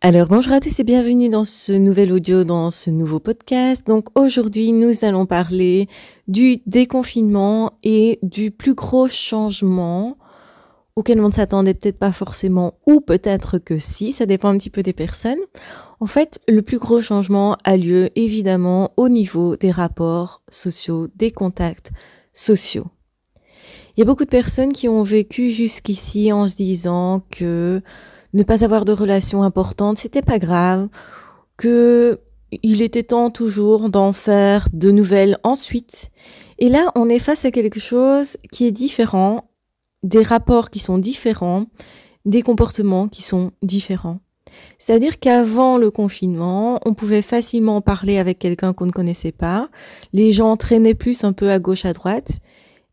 Alors bonjour à tous et bienvenue dans ce nouvel audio, dans ce nouveau podcast. Donc aujourd'hui nous allons parler du déconfinement et du plus gros changement auquel on ne s'attendait peut-être pas forcément ou peut-être que si, ça dépend un petit peu des personnes. En fait, le plus gros changement a lieu évidemment au niveau des rapports sociaux, des contacts sociaux. Il y a beaucoup de personnes qui ont vécu jusqu'ici en se disant que ne pas avoir de relations importantes, c'était pas grave, que il était temps toujours d'en faire de nouvelles ensuite. Et là, on est face à quelque chose qui est différent, des rapports qui sont différents, des comportements qui sont différents. C'est-à-dire qu'avant le confinement, on pouvait facilement parler avec quelqu'un qu'on ne connaissait pas, les gens traînaient plus un peu à gauche, à droite,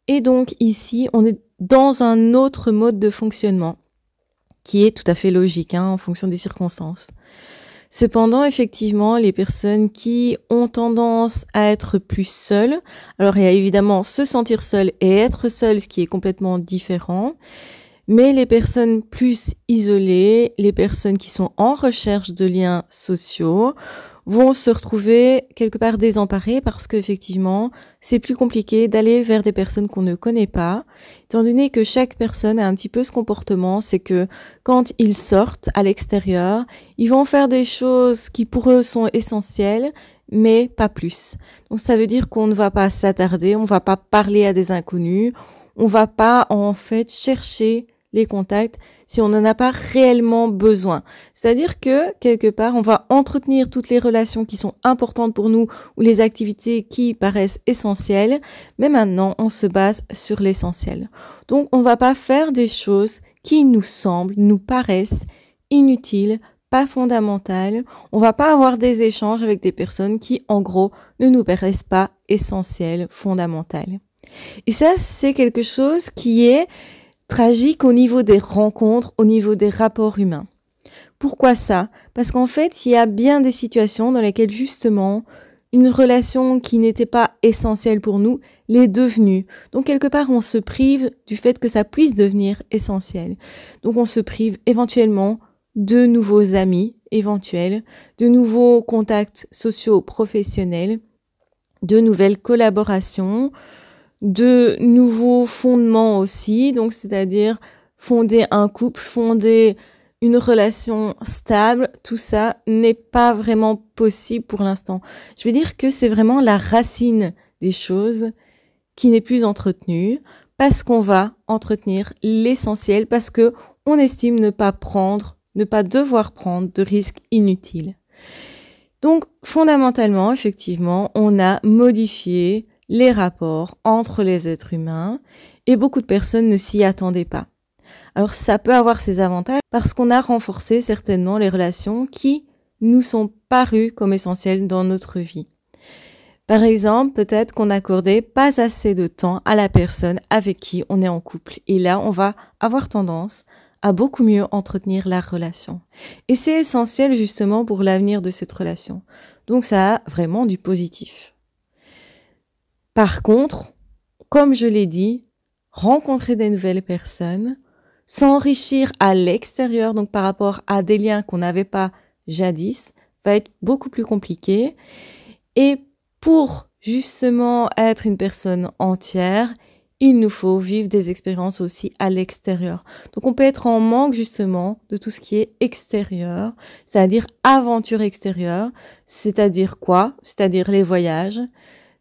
et donc ici, on est dans un autre mode de fonctionnement qui est tout à fait logique hein, en fonction des circonstances. Cependant, effectivement, les personnes qui ont tendance à être plus seules, alors il y a évidemment se sentir seul et être seul, ce qui est complètement différent, mais les personnes plus isolées, les personnes qui sont en recherche de liens sociaux, vont se retrouver quelque part désemparés parce qu'effectivement, c'est plus compliqué d'aller vers des personnes qu'on ne connaît pas, étant donné que chaque personne a un petit peu ce comportement, c'est que quand ils sortent à l'extérieur, ils vont faire des choses qui pour eux sont essentielles, mais pas plus. Donc ça veut dire qu'on ne va pas s'attarder, on ne va pas parler à des inconnus, on va pas en fait chercher les contacts si on n'en a pas réellement besoin. C'est-à-dire que, quelque part, on va entretenir toutes les relations qui sont importantes pour nous ou les activités qui paraissent essentielles, mais maintenant, on se base sur l'essentiel. Donc, on va pas faire des choses qui nous semblent, nous paraissent inutiles, pas fondamentales. On va pas avoir des échanges avec des personnes qui, en gros, ne nous paraissent pas essentielles, fondamentales. Et ça, c'est quelque chose qui est tragique au niveau des rencontres, au niveau des rapports humains. Pourquoi ça Parce qu'en fait, il y a bien des situations dans lesquelles justement une relation qui n'était pas essentielle pour nous l'est devenue. Donc quelque part, on se prive du fait que ça puisse devenir essentiel. Donc on se prive éventuellement de nouveaux amis éventuels, de nouveaux contacts sociaux professionnels, de nouvelles collaborations, de nouveaux fondements aussi, donc c'est-à-dire fonder un couple, fonder une relation stable, tout ça n'est pas vraiment possible pour l'instant. Je vais dire que c'est vraiment la racine des choses qui n'est plus entretenue parce qu'on va entretenir l'essentiel parce que on estime ne pas prendre, ne pas devoir prendre de risques inutiles. Donc fondamentalement, effectivement, on a modifié les rapports entre les êtres humains et beaucoup de personnes ne s'y attendaient pas. Alors ça peut avoir ses avantages parce qu'on a renforcé certainement les relations qui nous sont parues comme essentielles dans notre vie. Par exemple, peut-être qu'on n'accordait pas assez de temps à la personne avec qui on est en couple. Et là, on va avoir tendance à beaucoup mieux entretenir la relation. Et c'est essentiel justement pour l'avenir de cette relation. Donc ça a vraiment du positif. Par contre, comme je l'ai dit, rencontrer des nouvelles personnes, s'enrichir à l'extérieur, donc par rapport à des liens qu'on n'avait pas jadis, va être beaucoup plus compliqué. Et pour justement être une personne entière, il nous faut vivre des expériences aussi à l'extérieur. Donc on peut être en manque justement de tout ce qui est extérieur, c'est-à-dire aventure extérieure, c'est-à-dire quoi C'est-à-dire les voyages,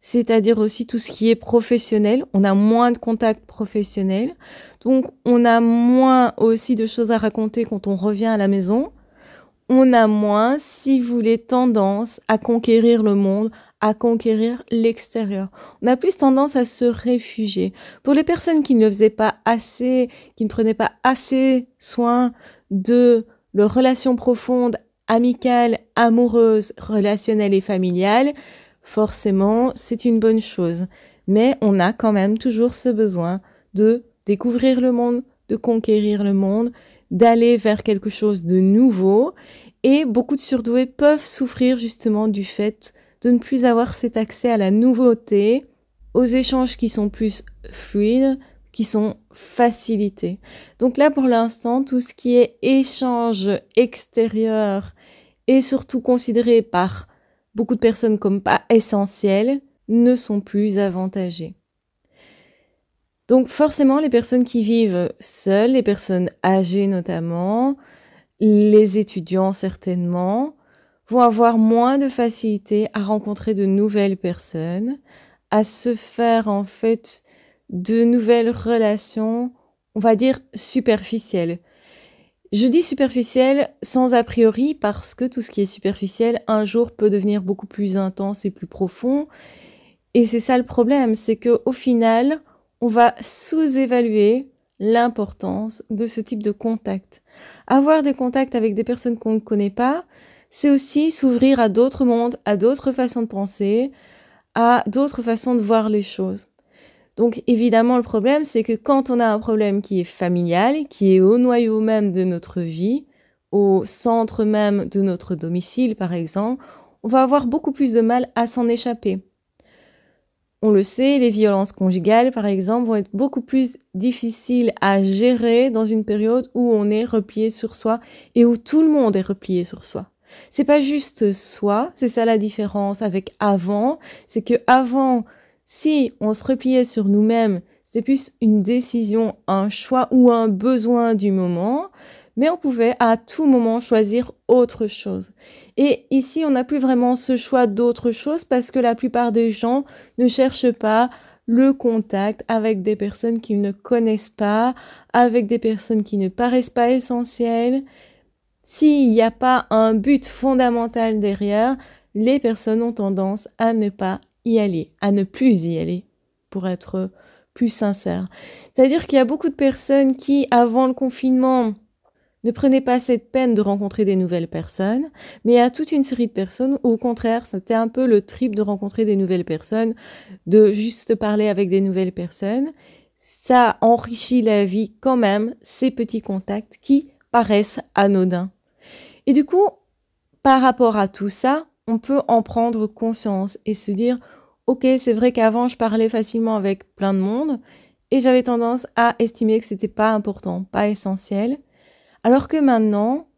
c'est-à-dire aussi tout ce qui est professionnel. On a moins de contacts professionnels, donc on a moins aussi de choses à raconter quand on revient à la maison. On a moins, si vous voulez, tendance à conquérir le monde, à conquérir l'extérieur. On a plus tendance à se réfugier. Pour les personnes qui ne faisaient pas assez, qui ne prenaient pas assez soin de leurs relations profondes, amicales, amoureuses, relationnelles et familiales, forcément, c'est une bonne chose. Mais on a quand même toujours ce besoin de découvrir le monde, de conquérir le monde, d'aller vers quelque chose de nouveau. Et beaucoup de surdoués peuvent souffrir justement du fait de ne plus avoir cet accès à la nouveauté, aux échanges qui sont plus fluides, qui sont facilités. Donc là, pour l'instant, tout ce qui est échange extérieur est surtout considéré par beaucoup de personnes comme pas essentielles ne sont plus avantagées. Donc forcément, les personnes qui vivent seules, les personnes âgées notamment, les étudiants certainement, vont avoir moins de facilité à rencontrer de nouvelles personnes, à se faire en fait de nouvelles relations, on va dire superficielles. Je dis superficiel sans a priori parce que tout ce qui est superficiel un jour peut devenir beaucoup plus intense et plus profond. Et c'est ça le problème, c'est que au final, on va sous-évaluer l'importance de ce type de contact. Avoir des contacts avec des personnes qu'on ne connaît pas, c'est aussi s'ouvrir à d'autres mondes, à d'autres façons de penser, à d'autres façons de voir les choses. Donc évidemment, le problème, c'est que quand on a un problème qui est familial, qui est au noyau même de notre vie, au centre même de notre domicile par exemple, on va avoir beaucoup plus de mal à s'en échapper. On le sait, les violences conjugales par exemple vont être beaucoup plus difficiles à gérer dans une période où on est replié sur soi et où tout le monde est replié sur soi. C'est pas juste soi, c'est ça la différence avec avant, c'est que avant si on se repliait sur nous-mêmes, c'était plus une décision, un choix ou un besoin du moment, mais on pouvait à tout moment choisir autre chose. Et ici, on n'a plus vraiment ce choix d'autre chose parce que la plupart des gens ne cherchent pas le contact avec des personnes qu'ils ne connaissent pas, avec des personnes qui ne paraissent pas essentielles. S'il n'y a pas un but fondamental derrière, les personnes ont tendance à ne pas y aller, à ne plus y aller, pour être plus sincère. C'est-à-dire qu'il y a beaucoup de personnes qui, avant le confinement, ne prenaient pas cette peine de rencontrer des nouvelles personnes, mais il y a toute une série de personnes au contraire, c'était un peu le trip de rencontrer des nouvelles personnes, de juste parler avec des nouvelles personnes. Ça enrichit la vie quand même, ces petits contacts qui paraissent anodins. Et du coup, par rapport à tout ça, on peut en prendre conscience et se dire, ok, c'est vrai qu'avant, je parlais facilement avec plein de monde et j'avais tendance à estimer que c'était pas important, pas essentiel. Alors que maintenant,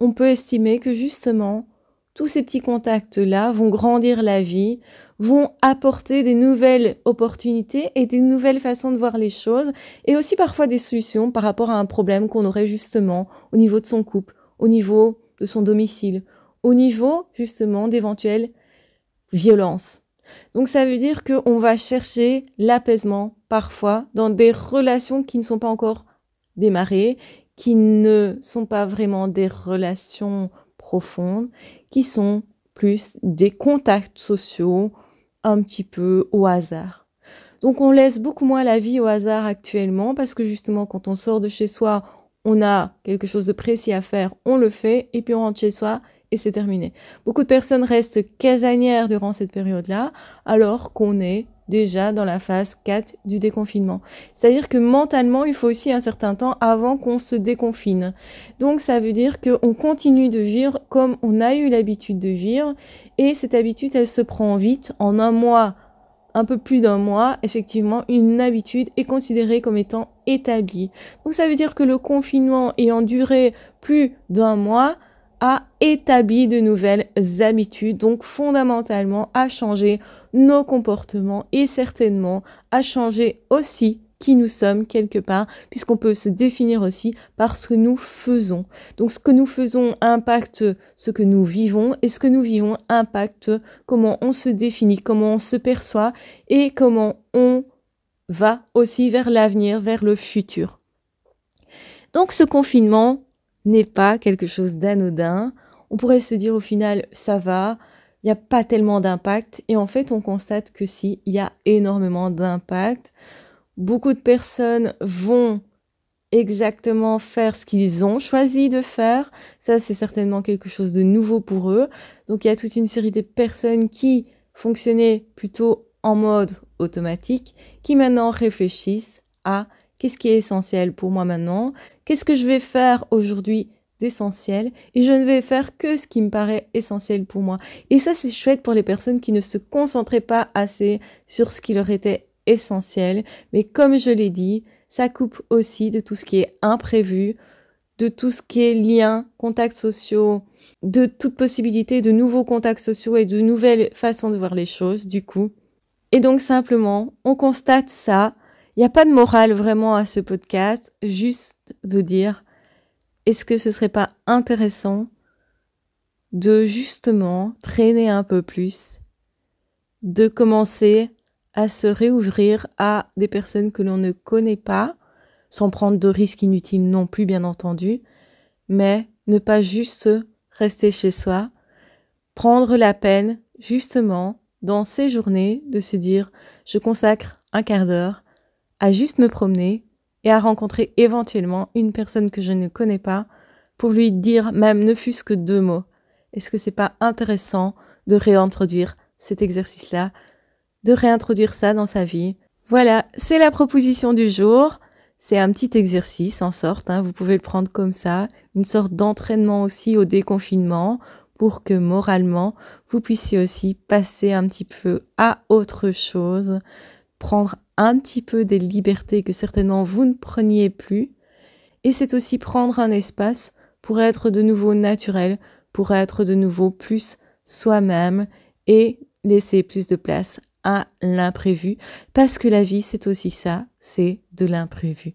on peut estimer que justement, tous ces petits contacts-là vont grandir la vie, vont apporter des nouvelles opportunités et des nouvelles façons de voir les choses, et aussi parfois des solutions par rapport à un problème qu'on aurait justement au niveau de son couple, au niveau de son domicile, au niveau justement d'éventuelles violences. Donc ça veut dire qu'on va chercher l'apaisement parfois dans des relations qui ne sont pas encore démarrées, qui ne sont pas vraiment des relations profondes, qui sont plus des contacts sociaux un petit peu au hasard. Donc on laisse beaucoup moins la vie au hasard actuellement parce que justement quand on sort de chez soi, on a quelque chose de précis à faire, on le fait et puis on rentre chez soi c'est terminé. Beaucoup de personnes restent casanières durant cette période-là, alors qu'on est déjà dans la phase 4 du déconfinement. C'est-à-dire que mentalement, il faut aussi un certain temps avant qu'on se déconfine. Donc ça veut dire qu'on continue de vivre comme on a eu l'habitude de vivre et cette habitude, elle se prend vite en un mois. Un peu plus d'un mois, effectivement, une habitude est considérée comme étant établie. Donc ça veut dire que le confinement ayant duré plus d'un mois, à établir de nouvelles habitudes, donc fondamentalement à changer nos comportements et certainement à changer aussi qui nous sommes quelque part, puisqu'on peut se définir aussi par ce que nous faisons. Donc ce que nous faisons impacte ce que nous vivons, et ce que nous vivons impacte comment on se définit, comment on se perçoit, et comment on va aussi vers l'avenir, vers le futur. Donc ce confinement, n'est pas quelque chose d'anodin. On pourrait se dire au final, ça va, il n'y a pas tellement d'impact. Et en fait, on constate que si, il y a énormément d'impact. Beaucoup de personnes vont exactement faire ce qu'ils ont choisi de faire. Ça, c'est certainement quelque chose de nouveau pour eux. Donc, il y a toute une série de personnes qui fonctionnaient plutôt en mode automatique, qui maintenant réfléchissent à Qu'est-ce qui est essentiel pour moi maintenant Qu'est-ce que je vais faire aujourd'hui d'essentiel et je ne vais faire que ce qui me paraît essentiel pour moi. Et ça, c'est chouette pour les personnes qui ne se concentraient pas assez sur ce qui leur était essentiel. Mais comme je l'ai dit, ça coupe aussi de tout ce qui est imprévu, de tout ce qui est lien, contacts sociaux, de toute possibilité de nouveaux contacts sociaux et de nouvelles façons de voir les choses, du coup. Et donc simplement, on constate ça, il n'y a pas de morale vraiment à ce podcast, juste de dire, est-ce que ce serait pas intéressant de justement traîner un peu plus, de commencer à se réouvrir à des personnes que l'on ne connaît pas, sans prendre de risques inutiles non plus, bien entendu, mais ne pas juste rester chez soi, prendre la peine, justement, dans ces journées, de se dire, je consacre un quart d'heure à juste me promener et à rencontrer éventuellement une personne que je ne connais pas pour lui dire même ne fût-ce que deux mots. Est-ce que c'est pas intéressant de réintroduire cet exercice-là, de réintroduire ça dans sa vie? Voilà, c'est la proposition du jour. C'est un petit exercice en sorte, hein, vous pouvez le prendre comme ça, une sorte d'entraînement aussi au déconfinement pour que moralement vous puissiez aussi passer un petit peu à autre chose prendre un petit peu des libertés que certainement vous ne preniez plus. Et c'est aussi prendre un espace pour être de nouveau naturel, pour être de nouveau plus soi-même et laisser plus de place à l'imprévu. Parce que la vie, c'est aussi ça, c'est de l'imprévu.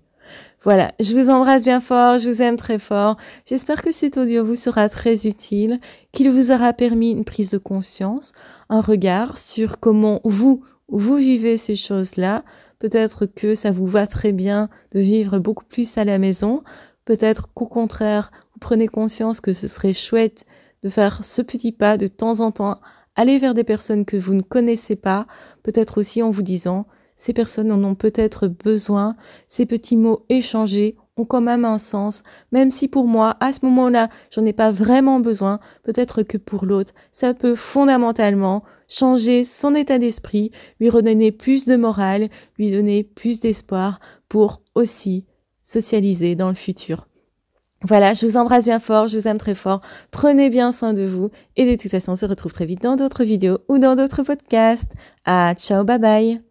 Voilà, je vous embrasse bien fort, je vous aime très fort. J'espère que cet audio vous sera très utile, qu'il vous aura permis une prise de conscience, un regard sur comment vous, vous vivez ces choses-là. Peut-être que ça vous va très bien de vivre beaucoup plus à la maison. Peut-être qu'au contraire, vous prenez conscience que ce serait chouette de faire ce petit pas de temps en temps, aller vers des personnes que vous ne connaissez pas, peut-être aussi en vous disant, ces personnes en ont peut-être besoin, ces petits mots échangés ont quand même un sens, même si pour moi, à ce moment-là, j'en ai pas vraiment besoin, peut-être que pour l'autre, ça peut fondamentalement changer son état d'esprit, lui redonner plus de morale, lui donner plus d'espoir pour aussi socialiser dans le futur. Voilà, je vous embrasse bien fort, je vous aime très fort, prenez bien soin de vous et de toute façon on se retrouve très vite dans d'autres vidéos ou dans d'autres podcasts. À ciao, bye bye